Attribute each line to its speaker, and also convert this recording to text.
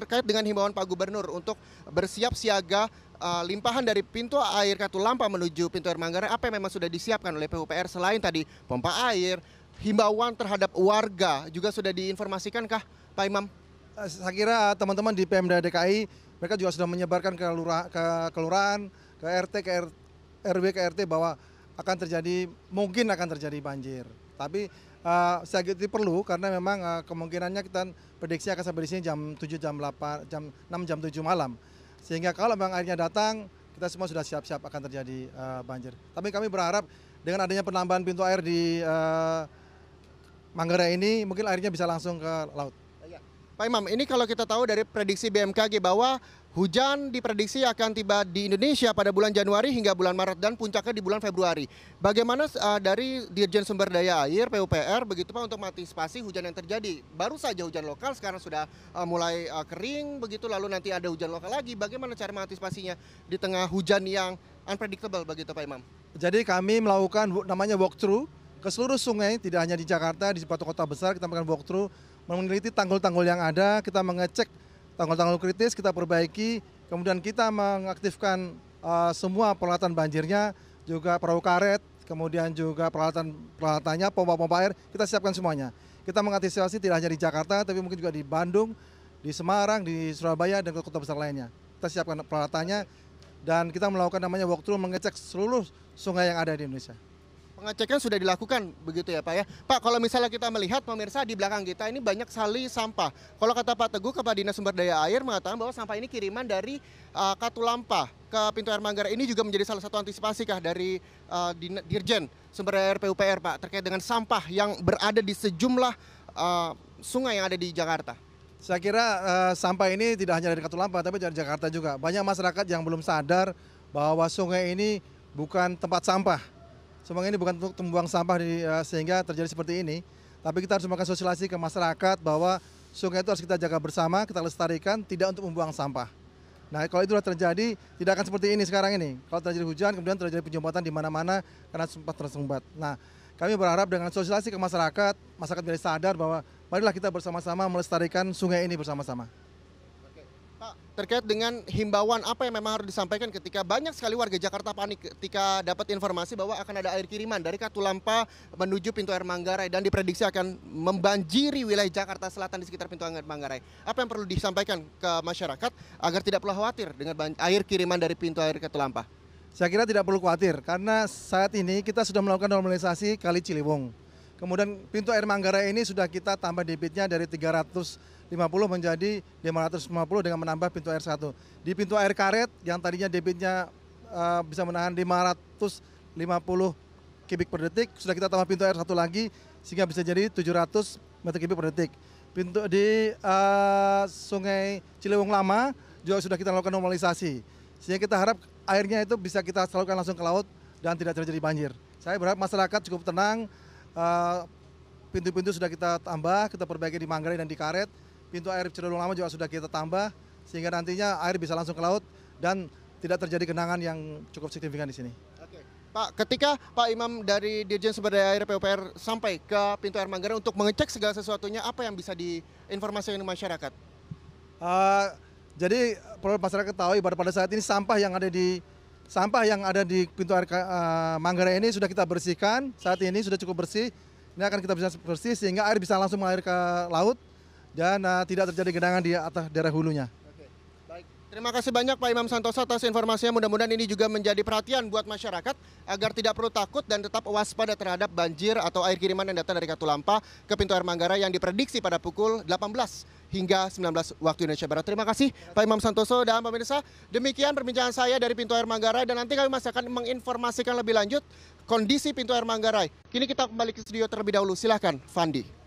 Speaker 1: terkait dengan himbauan Pak Gubernur untuk bersiap siaga uh, limpahan dari pintu air Katulampa menuju pintu air Manggarai apa yang memang sudah disiapkan oleh PUPR selain tadi pompa air, himbauan terhadap warga juga sudah diinformasikan kah Pak Imam? Eh, saya kira
Speaker 2: teman-teman di Pemda DKI mereka juga sudah menyebarkan ke, lura, ke kelurahan, ke RT, ke RW, ke RT bahwa akan terjadi mungkin akan terjadi banjir. Tapi uh, eh, kira perlu karena memang uh, kemungkinannya kita prediksi akan sampai di sini jam 7, jam 8, jam 6, jam 7 malam. Sehingga kalau memang airnya datang, kita semua sudah siap-siap akan terjadi uh, banjir. Tapi kami berharap dengan adanya penambahan pintu air di uh,
Speaker 1: Manggarai ini, mungkin airnya bisa langsung ke laut. Pak Imam, ini kalau kita tahu dari prediksi BMKG bahwa hujan diprediksi akan tiba di Indonesia pada bulan Januari hingga bulan Maret dan puncaknya di bulan Februari. Bagaimana uh, dari Dirjen Sumber Daya Air PUPR begitu Pak untuk mengantisipasi hujan yang terjadi? Baru saja hujan lokal sekarang sudah uh, mulai uh, kering begitu lalu nanti ada hujan lokal lagi. Bagaimana cara mengantisipasinya di tengah hujan yang unpredictable begitu Pak Imam?
Speaker 2: Jadi kami melakukan namanya walkthrough ke seluruh sungai, tidak hanya di Jakarta, di sepatu kota besar kita melakukan walkthrough meneliti tanggul-tanggul yang ada, kita mengecek tanggul-tanggul kritis, kita perbaiki, kemudian kita mengaktifkan uh, semua peralatan banjirnya, juga perahu karet, kemudian juga peralatan peralatannya, pompa-pompa air, kita siapkan semuanya. Kita mengantisipasi tidak hanya di Jakarta, tapi mungkin juga di Bandung, di Semarang, di Surabaya, dan kota besar lainnya. Kita siapkan peralatannya, dan kita melakukan namanya walkthrough mengecek seluruh sungai yang ada di Indonesia.
Speaker 1: Pengecekan sudah dilakukan begitu ya Pak ya. Pak kalau misalnya kita melihat pemirsa di belakang kita ini banyak sali sampah. Kalau kata Pak Teguh kepada Dinas Sumber Daya Air mengatakan bahwa sampah ini kiriman dari uh, Katulampa ke pintu air Manggarai ini juga menjadi salah satu antisipasi kah dari uh, Dirjen Sumber Daya Air PUPR Pak terkait dengan sampah yang berada di sejumlah uh, sungai yang ada di Jakarta. Saya kira uh, sampah
Speaker 2: ini tidak hanya dari Katulampa tapi dari Jakarta juga. Banyak masyarakat yang belum sadar bahwa sungai ini bukan tempat sampah Semoga ini bukan untuk membuang sampah di, uh, sehingga terjadi seperti ini, tapi kita harus melakukan sosialisasi ke masyarakat bahwa sungai itu harus kita jaga bersama, kita lestarikan, tidak untuk membuang sampah. Nah, kalau itu sudah terjadi, tidak akan seperti ini sekarang ini. Kalau terjadi hujan, kemudian terjadi penjembatan di mana-mana karena sempat tersumbat. Nah, kami berharap dengan sosialisasi ke masyarakat, masyarakat menjadi sadar bahwa marilah kita bersama-sama melestarikan sungai ini bersama-sama.
Speaker 1: Pak, terkait dengan himbauan apa yang memang harus disampaikan ketika banyak sekali warga Jakarta panik ketika dapat informasi bahwa akan ada air kiriman dari Katulampa menuju pintu air Manggarai dan diprediksi akan membanjiri wilayah Jakarta Selatan di sekitar pintu air Manggarai. Apa yang perlu disampaikan ke masyarakat agar tidak perlu khawatir dengan air kiriman dari pintu air Katulampa? Saya
Speaker 2: kira tidak perlu khawatir karena saat ini kita sudah melakukan normalisasi Kali Ciliwung. Kemudian pintu air Manggarai ini sudah kita tambah debitnya dari 350 menjadi 550 dengan menambah pintu air 1. Di pintu air karet yang tadinya debitnya uh, bisa menahan 550 kubik per detik, sudah kita tambah pintu air satu lagi sehingga bisa jadi 700 meter kubik per detik. Pintu di uh, Sungai Ciliwung Lama juga sudah kita lakukan normalisasi. Sehingga kita harap airnya itu bisa kita salurkan langsung ke laut dan tidak terjadi banjir. Saya berharap masyarakat cukup tenang, Eh, pintu-pintu uh, sudah kita tambah, kita perbaiki di Manggarai dan di Karet. Pintu air Cedolong Lama juga sudah kita tambah sehingga nantinya air bisa langsung ke laut dan tidak terjadi genangan yang cukup signifikan
Speaker 1: di sini. Pak, ketika Pak Imam dari Dirjen Sumber Daya Air PUPR sampai ke pintu air Manggarai untuk mengecek segala sesuatunya, apa yang bisa diinformasikan ke masyarakat?
Speaker 2: Uh, jadi perlu masyarakat ketahui pada saat ini sampah yang ada di sampah yang ada di pintu air uh, Manggarai ini sudah kita bersihkan. Saat ini sudah cukup bersih. Ini akan kita bisa bersih sehingga air bisa langsung mengalir ke laut dan uh, tidak terjadi genangan di atas daerah hulunya.
Speaker 1: Baik, terima kasih banyak Pak Imam Santoso atas informasinya. Mudah-mudahan ini juga menjadi perhatian buat masyarakat agar tidak perlu takut dan tetap waspada terhadap banjir atau air kiriman yang datang dari Katulampa ke pintu air Manggarai yang diprediksi pada pukul 18 hingga 19 waktu Indonesia Barat. Terima kasih Pak Imam Santoso dan pemirsa. Demikian perbincangan saya dari pintu air Manggarai dan nanti kami masih akan menginformasikan lebih lanjut kondisi pintu air Manggarai. Kini kita kembali ke studio terlebih dahulu. Silahkan Fandi.